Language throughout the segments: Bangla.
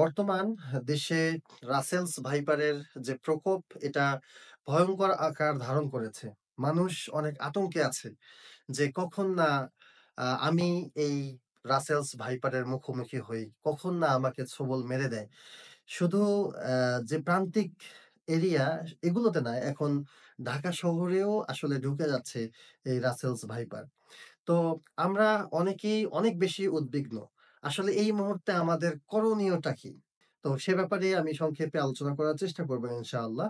বর্তমান দেশে রাসেলস ভাইপারের যে প্রকোপ এটা ভয়ঙ্কর আকার ধারণ করেছে মানুষ অনেক আতঙ্কে আছে যে কখন না আমি এই রাসেলস ভাইপারের মুখোমুখি হই কখন না আমাকে ছবল মেরে দেয় শুধু যে প্রান্তিক এরিয়া এগুলোতে না এখন ঢাকা শহরেও আসলে ঢুকে যাচ্ছে এই রাসেলস ভাইপার তো আমরা অনেকেই অনেক বেশি উদ্বিগ্ন আসলে এই মুহূর্তে আমাদের করণীয়টা কি তো সে ব্যাপারে আমি সংক্ষেপে আলোচনা করার চেষ্টা করবো ইনশাআল্লাহ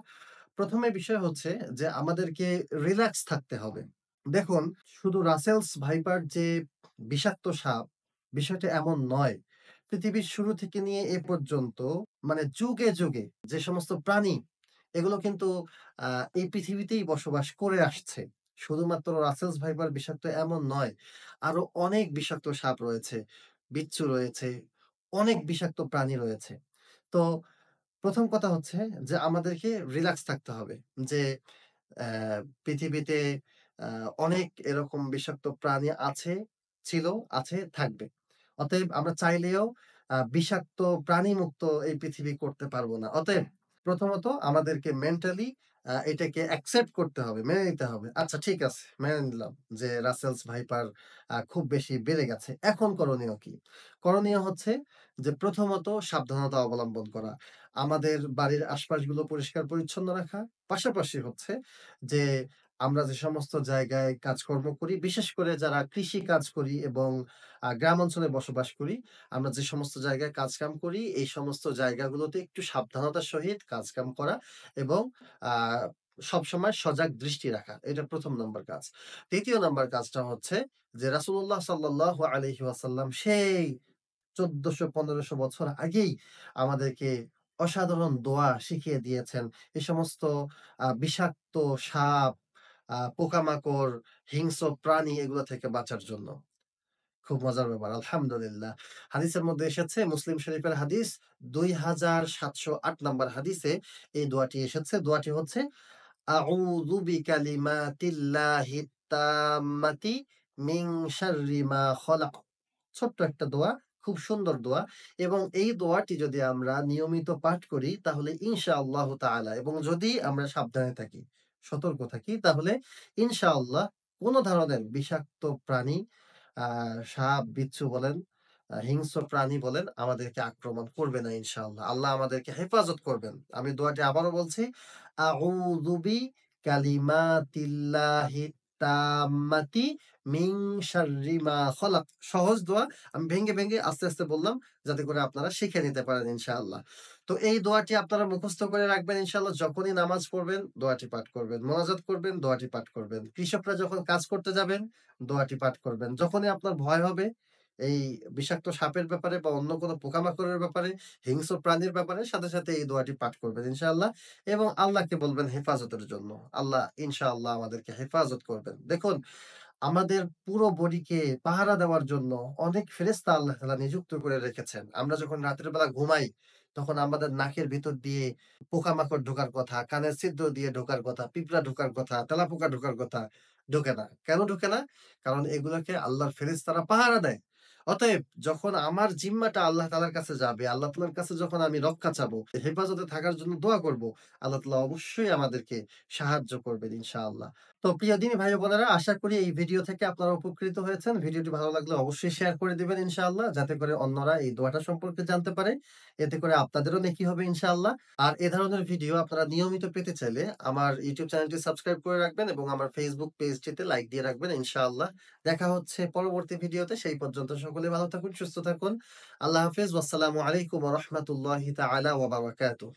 প্রথমে বিষয় হচ্ছে যে আমাদেরকে রিল্যাক্স থাকতে হবে দেখুন শুধু রাসেলস ভাইপার যে বিষাক্ত সাপ বিষয়টা এমন নয় পৃথিবীর শুরু থেকে নিয়ে এ পর্যন্ত মানে যুগে যুগে যে সমস্ত প্রাণী এগুলো কিন্তু এই পৃথিবীতেই বসবাস করে আসছে শুধুমাত্র রাসেলস ভাইপার বিষাক্ত এমন নয় আরো অনেক বিষাক্ত সাপ রয়েছে বিচ্ছু রয়েছে, অনেক বিষাক্ত প্রাণী রয়েছে। তো প্রথম কথা হচ্ছে যে আমাদেরকে রিল্যাক্স থাকতে হবে। যে পৃথিবীতে অনেক এরকম বিষাক্ত প্রাণী আছে, ছিল, আছে, থাকবে। অতএব আমরা চাইলেও বিষাক্ত প্রাণী মুক্ত এই পৃথিবী করতে পারবো না। অতএব প্রথমত আমাদেরকে মেন্টালি এটাকে অ্যাকসেপ্ট করতে হবে মেনে নিতে হবে আচ্ছা ঠিক আছে মেনে নিলাম যে রাসেলস ভাইপার খুব বেশি বেড়ে গেছে এখন করণীয় কি করণীয় হচ্ছে যে প্রথমত সাবধানতা অবলম্বন করা আমাদের বাড়ির আশপাশগুলো পরিষ্কার পরিচ্ছন্ন রাখা পাশাপাশি হচ্ছে যে আমরা যে সমস্ত জায়গায় কাজকর্ম করি বিশেষ করে যারা কৃষি কাজ করি এবং গ্রাম অঞ্চলে বসবাস করি আমরা যে সমস্ত জায়গায় কাজকাম করি এই সমস্ত জায়গাগুলোতে একটু সাবধানতার সহিত কাজকাম করা এবং সবসময় সজাগ দৃষ্টি রাখা এটা প্রথম নম্বর কাজ দ্বিতীয় নম্বর কাজটা হচ্ছে যে রাসুল্লাহ সাল্লাহ আলহি আসাল্লাম সেই চোদ্দশো পনেরোশো বছর আগেই আমাদেরকে অসাধারণ দোয়া শিখিয়ে দিয়েছেন এ সমস্ত বিষাক্ত সাপ পোকামাকড় হিংস্র প্রাণী এগুলো থেকে বাঁচার জন্য খুব মজার ব্যাপার আলহামদুলিল্লাহ হাদিসের মধ্যে এসেছে মুসলিম শরীফের হাদিস দুই হাজার সাতশো আট নম্বর হাদিসে এই দোয়াটি এসেছে দোয়াটি হচ্ছে ছোট্ট একটা দোয়া খুব সুন্দর দোয়া এবং এই দোয়াটি যদি আমরা নিয়মিত পাঠ করি তাহলে ইনশা আল্লাহ তাআলা এবং যদি আমরা সাবধানে থাকি সতর্ক থাকি তাহলে ইনশাআল্লাহ কোন ধরনের বিষাক্ত প্রাণী সাপ বিচ্ছু বলেন হিংস্র প্রাণী বলেন আমাদেরকে আক্রমণ করবে না ইনশাআল্লাহ আল্লাহ আমাদেরকে হেফাজত করবেন আমি দোয়াটি আবারও বলছি আউদুবি কালিমাতিল্লাহি তামাতি মিং শারিমা খলাক সহজ দোয়া আমি ভেঙে ভেঙে আস্তে আস্তে বললাম যাতে করে আপনারা শিখে নিতে পারেন ইনশাআল্লাহ তো এই দোয়াটি আপনারা মুখস্থ করে রাখবেন ইনশাআল্লাহ যখনই নামাজ পড়বেন দোয়াটি পাঠ করবেন মোনাজাত করবেন দোয়াটি পাঠ করবেন কৃষকরা যখন কাজ করতে যাবেন দোয়াটি পাঠ করবেন যখনই আপনার ভয় হবে এই বিষাক্ত সাপের ব্যাপারে বা অন্য কোনো পোকামাকড়ের ব্যাপারে হিংস্র প্রাণীর ব্যাপারে সাথে সাথে এই দোয়াটি পাঠ করবেন ইনশাআল্লাহ এবং আল্লাহকে বলবেন হেফাজতের জন্য আল্লাহ ইনশাআল্লাহ আমাদেরকে হেফাজত করবেন দেখুন আমাদের পুরো বডিকে পাহারা দেওয়ার জন্য অনেক ফেরেস্তা আল্লাহ তালা নিযুক্ত করে রেখেছেন আমরা যখন রাতের বেলা ঘুমাই তখন আমাদের নাকের ভিতর দিয়ে পোকামাকড় ঢোকার কথা কানের সিদ্ধ দিয়ে ঢোকার কথা পিঁপড়া ঢোকার কথা তেলা পোকা ঢোকার কথা ঢোকে না কেন ঢোকে না কারণ এগুলোকে আল্লাহর ফেরেস্তারা পাহারা দেয় অতএব যখন আমার জিম্মাটা আল্লাহ তালার কাছে যাবে আল্লাহ তালার কাছে যখন আমি রক্ষা চাবো হেফাজতে থাকার জন্য দোয়া করব আল্লাহ তালা অবশ্যই আমাদেরকে সাহায্য করবেন ইনশাআল্লাহ তো প্রিয় দিন ভাই বোনেরা আশা করি এই ভিডিও থেকে আপনারা উপকৃত হয়েছেন ভিডিওটি ভালো লাগলে অবশ্যই শেয়ার করে দেবেন ইনশাআল্লাহ যাতে করে অন্যরা এই দোয়াটা সম্পর্কে জানতে পারে এতে করে আপনাদেরও নেকি হবে ইনশাআল্লাহ আর এ ধরনের ভিডিও আপনারা নিয়মিত পেতে চাইলে আমার ইউটিউব চ্যানেলটি সাবস্ক্রাইব করে রাখবেন এবং আমার ফেসবুক পেজটিতে লাইক দিয়ে রাখবেন ইনশাআল্লাহ দেখা হচ্ছে পরবর্তী ভিডিওতে সেই পর্যন্ত সকল সকলে ভালো থাকুন সুস্থ থাকুন আল্লাহ হাফিজ আসসালামু আলাইকুম রহমতুল্লাহ তালা ওবরাকাতুহ